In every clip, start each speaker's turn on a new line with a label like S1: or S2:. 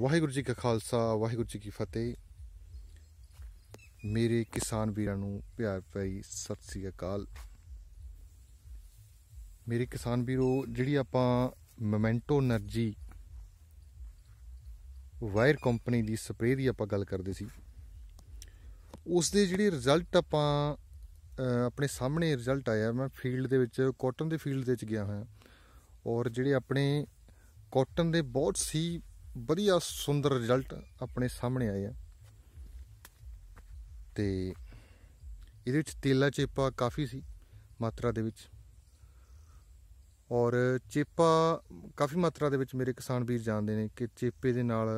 S1: ਵਾਹਿਗੁਰੂ ਜੀ ਕਾ ਖਾਲਸਾ ਵਾਹਿਗੁਰੂ ਜੀ ਕੀ ਫਤਿਹ ਮੇਰੇ ਕਿਸਾਨ ਵੀਰਾਂ ਨੂੰ ਪਿਆਰ ਭਰੀ ਸਤਿ ਸ੍ਰੀ ਅਕਾਲ ਮੇਰੇ ਕਿਸਾਨ ਵੀਰੋ ਜਿਹੜੀ ਆਪਾਂ ਮੋਮੈਂਟੋ એનર્ਜੀ ਵਾਇਰ ਕੰਪਨੀ ਦੀ ਸਪਰੇਅ ਦੀ ਆਪਾਂ ਗੱਲ ਕਰਦੇ ਸੀ ਉਸ ਦੇ ਜਿਹੜੇ ਰਿਜ਼ਲਟ ਆਪਾਂ ਆਪਣੇ ਸਾਹਮਣੇ ਰਿਜ਼ਲਟ ਆਇਆ ਮੈਂ ਫੀਲਡ ਦੇ ਵਿੱਚ ਕਾਟਨ ਦੇ ਫੀਲਡ ਦੇ ਵਿੱਚ ਗਿਆ ਹਾਂ ਔਰ ਜਿਹੜੇ ਆਪਣੇ ਕਾਟਨ ਦੇ ਬਹੁਤ ਸੀ ਵਧੀਆ ਸੁੰਦਰ ਰਿਜ਼ਲਟ ਆਪਣੇ ਸਾਹਮਣੇ ਆਏ ਆ ਤੇ ਇਹਦੇ ਵਿੱਚ ਤੇਲਾ ਚੇਪਾ ਕਾਫੀ ਸੀ ਮਾਤਰਾ ਦੇ ਵਿੱਚ ਔਰ ਚੇਪਾ ਕਾਫੀ ਮਾਤਰਾ ਦੇ ਵਿੱਚ ਮੇਰੇ ਕਿਸਾਨ ਵੀਰ ਜਾਣਦੇ ਨੇ ਕਿ ਚੇਪੇ ਦੇ ਨਾਲ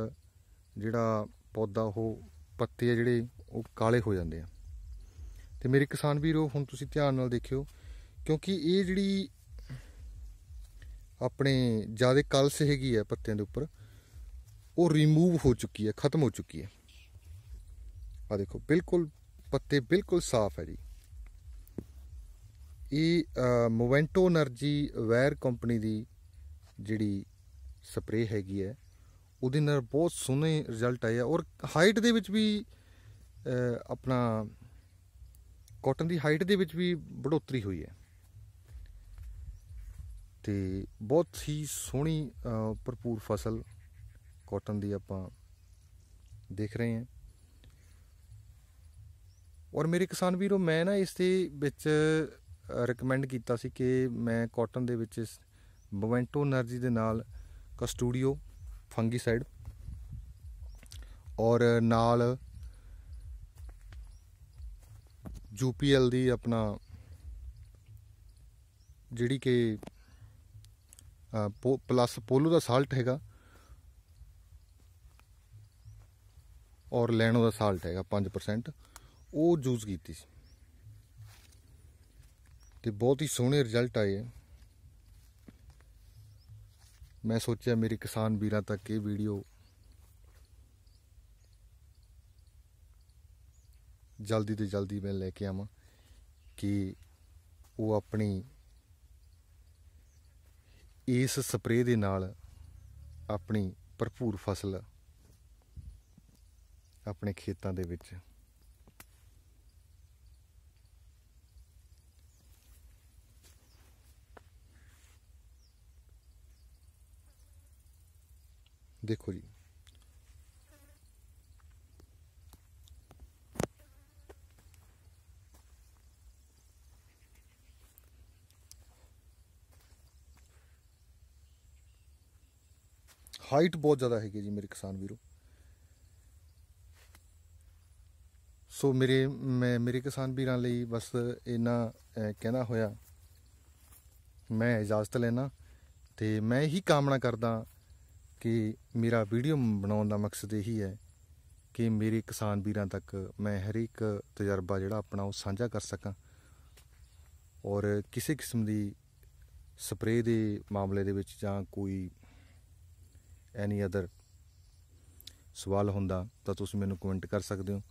S1: ਜਿਹੜਾ ਪੌਦਾ ਉਹ ਪੱਤੇ ਆ ਜਿਹੜੇ ਉਹ ਕਾਲੇ ਹੋ ਜਾਂਦੇ ਆ ਤੇ ਮੇਰੇ ਕਿਸਾਨ ਵੀਰੋ ਹੁਣ ਤੁਸੀਂ ਧਿਆਨ ਨਾਲ ਦੇਖਿਓ ਕਿਉਂਕਿ ਇਹ ਜਿਹੜੀ ਆਪਣੇ ਜਿਆਦਾ ਕਲਸ ਹੈਗੀ ਆ ਪੱਤਿਆਂ ਦੇ ਉੱਪਰ ਉਹ ਰਿਮੂਵ ਹੋ ਚੁੱਕੀ ਹੈ ਖਤਮ ਹੋ ਚੁੱਕੀ ਹੈ ਆ ਦੇਖੋ ਬਿਲਕੁਲ ਪੱਤੇ ਬਿਲਕੁਲ ਸਾਫ਼ ਹੈ ਜੀ ਇਹ ਮੋਵੈਂਟੋ એનર્ਜੀ ਵੈਰ ਕੰਪਨੀ ਦੀ ਜਿਹੜੀ ਸਪਰੇ ਹੈਗੀ ਹੈ ਉਹਦੇ ਨਾਲ ਬਹੁਤ ਸੋਹਣੇ ਰਿਜ਼ਲਟ ਆਏ ਆ ਔਰ ਹਾਈਟ ਦੇ ਵਿੱਚ ਵੀ ਆਪਣਾ ਕਾਟਨ ਦੀ ਹਾਈਟ ਦੇ ਵਿੱਚ ਵੀ ਬੜੋਤਰੀ ਹੋਈ ਹੈ ਤੇ ਬਹੁਤ ਹੀ ਸੋਹਣੀ ਭਰਪੂਰ ਫਸਲ ਕਾਟਨ ਦੀ ਆਪਾਂ ਦੇਖ ਰਹੇ ਹਾਂ ਔਰ ਮੇਰੇ ਕਿਸਾਨ ਵੀਰੋ ਮੈਂ ਨਾ ਇਸ ਦੇ ਵਿੱਚ ਰეკਮੈਂਡ ਕੀਤਾ ਸੀ ਕਿ ਮੈਂ ਕਾਟਨ ਦੇ ਵਿੱਚ ਇਸ ਮੋਮੈਂਟੋ એનર્ਜੀ ਦੇ ਨਾਲ ਕਸਟੂਡੀਓ ਫੰਗੀਸਾਈਡ ਔਰ ਨਾਲ ਯੂਪੀਐਲ ਦੀ ਆਪਣਾ ਜਿਹੜੀ ਕਿ ਪਲੱਸ ਪੋਲੋ ਦਾ ਸਾਲਟ ਹੈਗਾ ਔਰ ਲੈਣੋ ਦਾ ਸਾਲਟ ਹੈਗਾ 5% ਉਹ ਯੂਜ਼ ਕੀਤੀ ਸੀ ਤੇ ਬਹੁਤ ਹੀ ਸੋਹਣੇ ਰਿਜ਼ਲਟ ਆਏ ਮੈਂ ਸੋਚਿਆ ਮੇਰੇ ਕਿਸਾਨ ਵੀਰਾਂ ਤੱਕ ਇਹ ਵੀਡੀਓ ਜਲਦੀ ਤੇ ਜਲਦੀ ਮੈਂ ਲੈ ਕੇ ਆਵਾਂ ਕਿ ਉਹ ਆਪਣੀ ਇਸ ਸਪਰੇਅ ਦੇ ਨਾਲ ਆਪਣੀ ਭਰਪੂਰ ਫਸਲ ਆਪਣੇ ਖੇਤਾਂ ਦੇ ਵਿੱਚ ਦੇਖੋ ਜੀ ਹਾਈਟ ਬਹੁਤ ਜ਼ਿਆਦਾ ਹੈਗੀ ਜੀ ਮੇਰੇ ਕਿਸਾਨ ਵੀਰੋ ਸੋ ਮੇਰੇ ਮੇਰੇ ਕਿਸਾਨ ਵੀਰਾਂ ਲਈ ਬਸ ਇਹਨਾ ਕਹਿਣਾ ਹੋਇਆ ਮੈਂ ਇਜਾਜ਼ਤ ਲੈਣਾ ਤੇ ਮੈਂ ਇਹੀ ਕਾਮਨਾ ਕਰਦਾ ਕਿ ਮੇਰਾ ਵੀਡੀਓ ਬਣਾਉਣ ਦਾ ਮਕਸਦ ਇਹੀ ਹੈ ਕਿ ਮੇਰੇ ਕਿਸਾਨ ਵੀਰਾਂ ਤੱਕ ਮੈਂ ਹਰ ਇੱਕ ਤਜਰਬਾ ਜਿਹੜਾ ਆਪਣਾ ਉਹ ਸਾਂਝਾ ਕਰ ਸਕਾਂ ਔਰ ਕਿਸੇ ਕਿਸਮ ਦੀ ਸਪਰੇ ਦੇ ਮਾਮਲੇ ਦੇ ਵਿੱਚ ਜਾਂ ਕੋਈ ਐਨੀ ਅਦਰ ਸਵਾਲ ਹੁੰਦਾ ਤਾਂ ਤੁਸੀਂ ਮੈਨੂੰ ਕਮੈਂਟ ਕਰ ਸਕਦੇ ਹੋ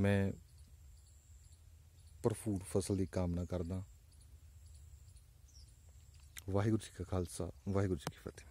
S1: ਮੈਂ ਭਰਪੂਰ ਫਸਲ ਦੀ ਕਾਮਨਾ ਕਰਦਾ ਵਾਹਿਗੁਰੂ ਜੀ ਕਾ ਖਾਲਸਾ ਵਾਹਿਗੁਰੂ ਜੀ ਕੀ ਫਤਿਹ